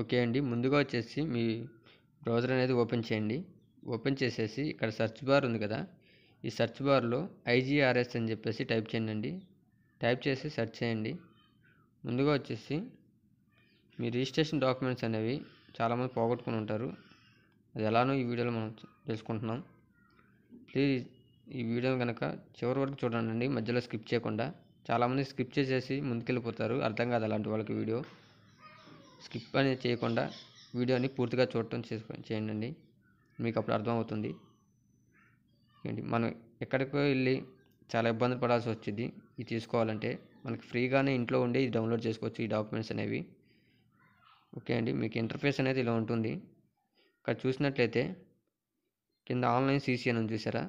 okay అండి ముందుగా వచ్చేసి మీ బ్రౌజర్ అనేది ఓపెన్ చేయండి ఓపెన్ చేసేసి ఇక్కడ సర్చ్ బార్ ఉంది కదా ఈ సెర్చ్ బార్లో ఐజీఆర్ఎస్ అని చెప్పేసి టైప్ చేయండి టైప్ చేసి సెర్చ్ చేయండి ముందుగా వచ్చేసి మీ రిజిస్ట్రేషన్ డాక్యుమెంట్స్ అనేవి చాలామంది పోగొట్టుకుని ఉంటారు అది ఎలానో ఈ వీడియోలో మనం తెలుసుకుంటున్నాం ప్లీజ్ ఈ వీడియోని కనుక చివరి వరకు చూడండి మధ్యలో స్కిప్ చేయకుండా చాలామంది స్కిప్ చేసేసి ముందుకెళ్ళిపోతారు అర్థం కాదు అలాంటి వాళ్ళకి వీడియో స్కిప్ అనేది చేయకుండా వీడియోని పూర్తిగా చూడటం చేయండి మీకు అప్పుడు అర్థమవుతుంది ఏంటి మనం ఎక్కడికో వెళ్ళి చాలా ఇబ్బంది పడాల్సి వచ్చింది ఇది తీసుకోవాలంటే మనకి ఫ్రీగానే ఇంట్లో ఉండి ఇది డౌన్లోడ్ చేసుకోవచ్చు ఈ డాక్యుమెంట్స్ అనేవి ఓకే అండి మీకు ఇంటర్ఫేస్ అనేది ఇలా ఉంటుంది ఇక్కడ చూసినట్లయితే కింద ఆన్లైన్ సీసీ అని చూసారా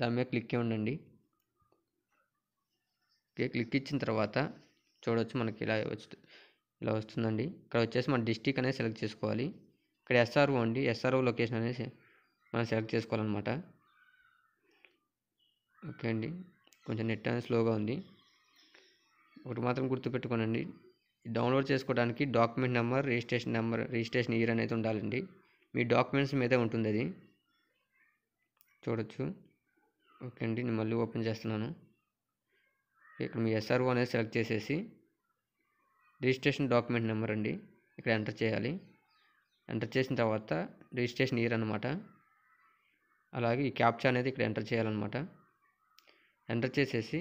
దాని మీద క్లిక్ ఉండండి ఓకే క్లిక్ ఇచ్చిన తర్వాత చూడవచ్చు మనకి ఇలా వచ్చి ఇలా వస్తుందండి ఇక్కడ వచ్చేసి మన డిస్టిక్ అనేది సెలెక్ట్ చేసుకోవాలి ఇక్కడ ఎస్ఆర్ఓ అండి ఎస్ఆర్ఓ లొకేషన్ అనేది మనం సెలెక్ట్ చేసుకోవాలన్నమాట ఓకే అండి కొంచెం నెట్ అనేది స్లోగా ఉంది ఒకటి మాత్రం గుర్తుపెట్టుకోనండి డౌన్లోడ్ చేసుకోవడానికి document number registration number registration year అనేది ఉండాలండి మీ డాక్యుమెంట్స్ మీదే ఉంటుంది అది చూడొచ్చు ఓకే అండి నేను మళ్ళీ ఓపెన్ చేస్తున్నాను ఇక్కడ మీ ఎస్ఆర్ఓ అనేది సెలెక్ట్ చేసేసి రిజిస్ట్రేషన్ డాక్యుమెంట్ నెంబర్ అండి ఇక్కడ ఎంటర్ చేయాలి ఎంటర్ చేసిన తర్వాత రిజిస్ట్రేషన్ ఇయర్ అనమాట అలాగే ఈ క్యాప్చా అనేది ఇక్కడ ఎంటర్ చేయాలన్నమాట ఎంటర్ చేసేసి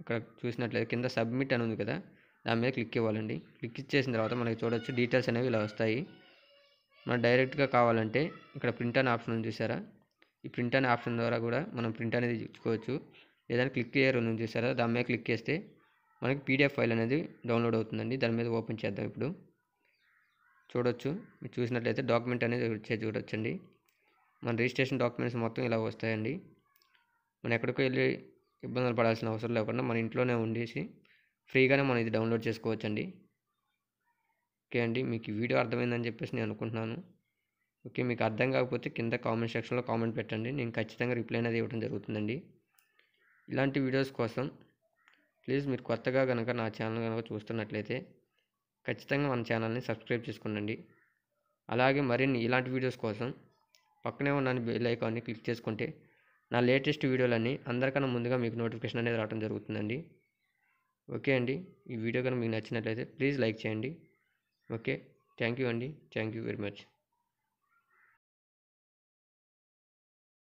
ఇక్కడ చూసినట్లయితే కింద సబ్మిట్ అని ఉంది కదా దాని మీద క్లిక్ ఇవ్వాలండి క్లిక్ ఇచ్చేసిన తర్వాత మనకి చూడవచ్చు డీటెయిల్స్ అనేవి ఇలా వస్తాయి మనం డైరెక్ట్గా కావాలంటే ఇక్కడ ప్రింట్ అనే ఆప్షన్ ఉంది చూసారా ఈ ప్రింట్ అనే ఆప్షన్ ద్వారా కూడా మనం ప్రింట్ అనేది ఇచ్చుకోవచ్చు ఏదైనా క్లిక్ చేయరు ఉంది చూసారా దాని మీద క్లిక్ చేస్తే మనకి పీడిఎఫ్ ఫైల్ అనేది డౌన్లోడ్ అవుతుందండి దాని మీద ఓపెన్ చేద్దాం ఇప్పుడు చూడొచ్చు మీరు చూసినట్లయితే డాక్యుమెంట్ అనేది వచ్చే చూడొచ్చండి మన రిజిస్ట్రేషన్ డాక్యుమెంట్స్ మొత్తం ఇలా వస్తాయండి మనం ఎక్కడికో వెళ్ళి ఇబ్బందులు పడాల్సిన అవసరం లేకుండా మన ఇంట్లోనే ఉండేసి ఫ్రీగానే మనం ఇది డౌన్లోడ్ చేసుకోవచ్చండి ఓకే అండి మీకు ఈ వీడియో అర్థమైందని చెప్పేసి నేను అనుకుంటున్నాను ఓకే మీకు అర్థం కాకపోతే కింద కామెంట్ సెక్షన్లో కామెంట్ పెట్టండి నేను ఖచ్చితంగా రిప్లై అనేది ఇవ్వడం జరుగుతుందండి ఇలాంటి వీడియోస్ కోసం ప్లీజ్ మీరు కొత్తగా కనుక నా ఛానల్ కనుక చూస్తున్నట్లయితే ఖచ్చితంగా మన ఛానల్ని సబ్స్క్రైబ్ చేసుకోండి అలాగే మరిన్ని ఇలాంటి వీడియోస్ కోసం పక్కనే ఉన్న బెల్ ఐకాన్ని క్లిక్ చేసుకుంటే నా లేటెస్ట్ వీడియోలన్నీ అందరికన్నా ముందుగా మీకు నోటిఫికేషన్ అనేది రావడం జరుగుతుందండి ఓకే అండి ఈ వీడియో కనుక మీకు నచ్చినట్లయితే ప్లీజ్ లైక్ చేయండి ఓకే థ్యాంక్ యూ అండి థ్యాంక్ యూ వెరీ మచ్